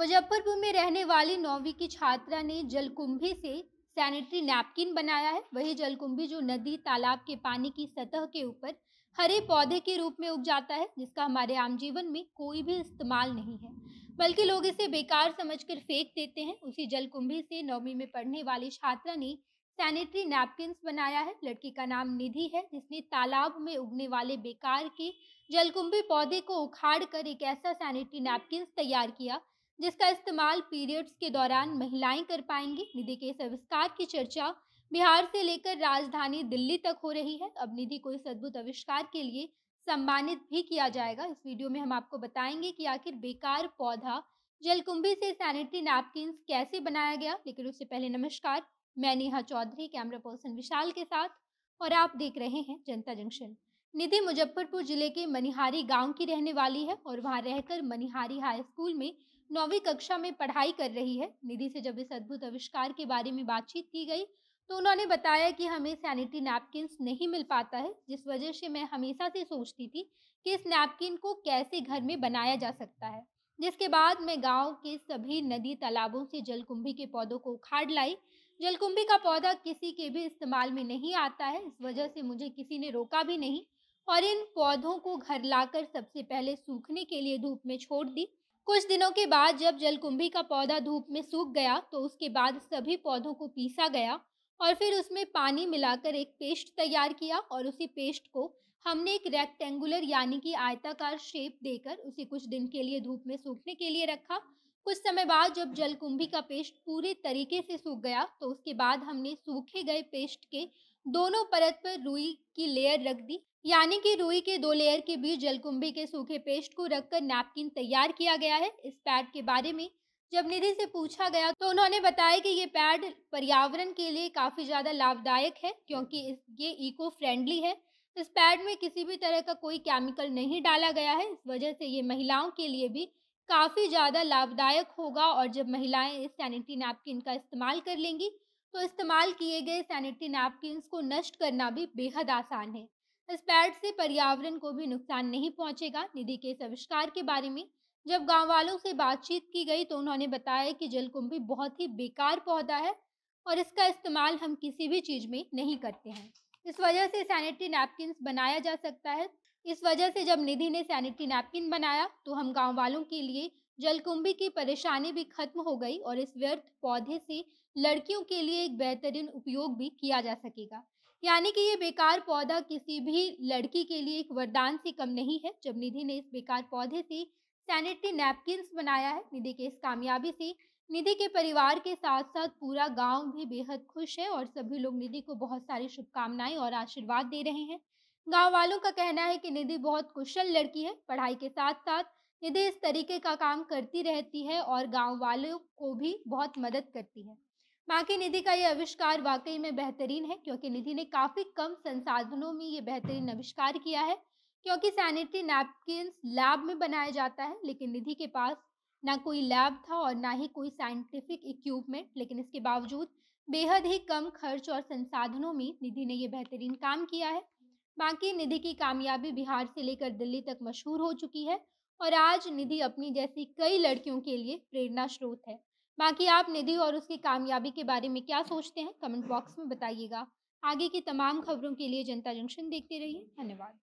मुजफ्फरपुर में रहने वाली नौवीं की छात्रा ने जलकुंभी से सैनिटरी नैपकिन बनाया है वही जलकुंभी जो नदी तालाब के पानी की सतह के ऊपर हरे पौधे के रूप में उग जाता है जिसका हमारे आम जीवन में कोई भी इस्तेमाल नहीं है बल्कि लोग इसे बेकार समझकर फेंक देते हैं उसी जलकुंभी से नौवीं में पढ़ने वाली छात्रा ने सैनिटरी नैपकिन बनाया है लड़की का नाम निधि है जिसने तालाब में उगने वाले बेकार के जलकुंभी पौधे को उखाड़ कर एक ऐसा सैनिटरी नैपकिन तैयार किया जिसका इस्तेमाल पीरियड्स के दौरान महिलाएं कर पाएंगी निधि के इस आविष्कार की चर्चा बिहार से लेकर राजधानी दिल्ली तक हो रही है अब निधि को इस अद्भुत आविष्कार के लिए सम्मानित भी किया जाएगा इस वीडियो में हम आपको बताएंगे कि आखिर बेकार पौधा जलकुंभी से सैनिटरी नैपकिन कैसे बनाया गया लेकिन उससे पहले नमस्कार मैं नेहा चौधरी कैमरा पर्सन विशाल के साथ और आप देख रहे हैं जनता जंक्शन निधि मुजफ्फरपुर जिले के मनिहारी गांव की रहने वाली है और वहां रहकर मनिहारी हाई स्कूल में नौवीं कक्षा में पढ़ाई कर रही है निधि से जब इस अद्भुत आविष्कार के बारे में बातचीत की गई तो उन्होंने बताया कि हमें सैनिटरी नैपकिन नहीं मिल पाता है जिस वजह से मैं हमेशा से सोचती थी कि इस नैपकिन को कैसे घर में बनाया जा सकता है जिसके बाद मैं गांव के सभी नदी तालाबों से जलकुंभी के पौधों को उखाड़ लाई जलकुंभी का पौधा किसी के भी इस्तेमाल में नहीं आता है इस वजह से मुझे किसी ने रोका भी नहीं और इन पौधों को घर लाकर सबसे पहले सूखने के लिए धूप में छोड़ दी कुछ दिनों के बाद जब जलकुंभी का पौधा धूप में सूख गया तो उसके बाद सभी पौधों को पीसा गया और फिर उसमें पानी मिलाकर एक पेस्ट तैयार किया और उसी पेस्ट को हमने एक रेक्टेंगुलर यानी कि आयताकार शेप देकर उसे कुछ दिन के लिए धूप में सूखने के लिए रखा कुछ समय बाद जब जलकुंभी का पेस्ट पूरे तरीके से सूख गया तो उसके बाद हमने सूखे गए पेस्ट के दोनों परत पर रुई की लेयर रख दी यानी कि रुई के दो लेयर के बीच जलकुंभी के सूखे पेस्ट को रखकर नैपकिन तैयार किया गया है इस पैड के बारे में जब निधि से पूछा गया तो उन्होंने बताया कि ये पैड पर्यावरण के लिए काफ़ी ज़्यादा लाभदायक है क्योंकि ये इको फ्रेंडली है इस पैड में किसी भी तरह का कोई केमिकल नहीं डाला गया है इस वजह से ये महिलाओं के लिए भी काफ़ी ज़्यादा लाभदायक होगा और जब महिलाएं इस सैनिटरी नैपकिन का इस्तेमाल कर लेंगी तो इस्तेमाल किए गए सैनिटरी नैपकिन को नष्ट करना भी बेहद आसान है इस पैड से पर्यावरण को भी नुकसान नहीं पहुंचेगा निधि के इस आविष्कार के बारे में जब गाँव वालों से बातचीत की गई तो उन्होंने बताया कि जलकुंभी बहुत ही बेकार पौधा है और इसका इस्तेमाल हम किसी भी चीज़ में नहीं करते हैं इस वजह से सैनिटरी नैपकिन बनाया जा सकता है इस वजह से जब निधि ने सैनिटरी नैपकिन बनाया तो हम गाँव वालों के लिए जलकुंभी की परेशानी भी खत्म हो गई और इस व्यर्थ पौधे से लड़कियों के लिए एक बेहतरीन उपयोग भी किया जा सकेगा यानी कि ये बेकार पौधा किसी भी लड़की के लिए एक वरदान से कम नहीं है जब निधि ने इस बेकार पौधे से सैनिटरी नैपकिन बनाया है निधि के इस कामयाबी से निधि के परिवार के साथ साथ पूरा गांव भी बेहद खुश है और सभी लोग निधि को बहुत सारी शुभकामनाएं और आशीर्वाद दे रहे हैं गांव वालों का कहना है कि निधि बहुत कुशल लड़की है पढ़ाई के साथ साथ निधि इस तरीके का काम करती रहती है और गांव वालों को भी बहुत मदद करती है माँ निधि का ये आविष्कार वाकई में बेहतरीन है क्योंकि निधि ने काफ़ी कम संसाधनों में ये बेहतरीन आविष्कार किया है क्योंकि सैनिटरी नैपकिन लैब में बनाया जाता है लेकिन निधि के पास ना कोई लैब था और ना ही कोई साइंटिफिक इक्विपमेंट लेकिन इसके बावजूद बेहद ही कम खर्च और संसाधनों में निधि ने यह बेहतरीन काम किया है बाकी निधि की कामयाबी बिहार से लेकर दिल्ली तक मशहूर हो चुकी है और आज निधि अपनी जैसी कई लड़कियों के लिए प्रेरणा स्रोत है बाकी आप निधि और उसकी कामयाबी के बारे में क्या सोचते हैं कमेंट बॉक्स में बताइएगा आगे की तमाम खबरों के लिए जनता जंक्शन देखते रहिए धन्यवाद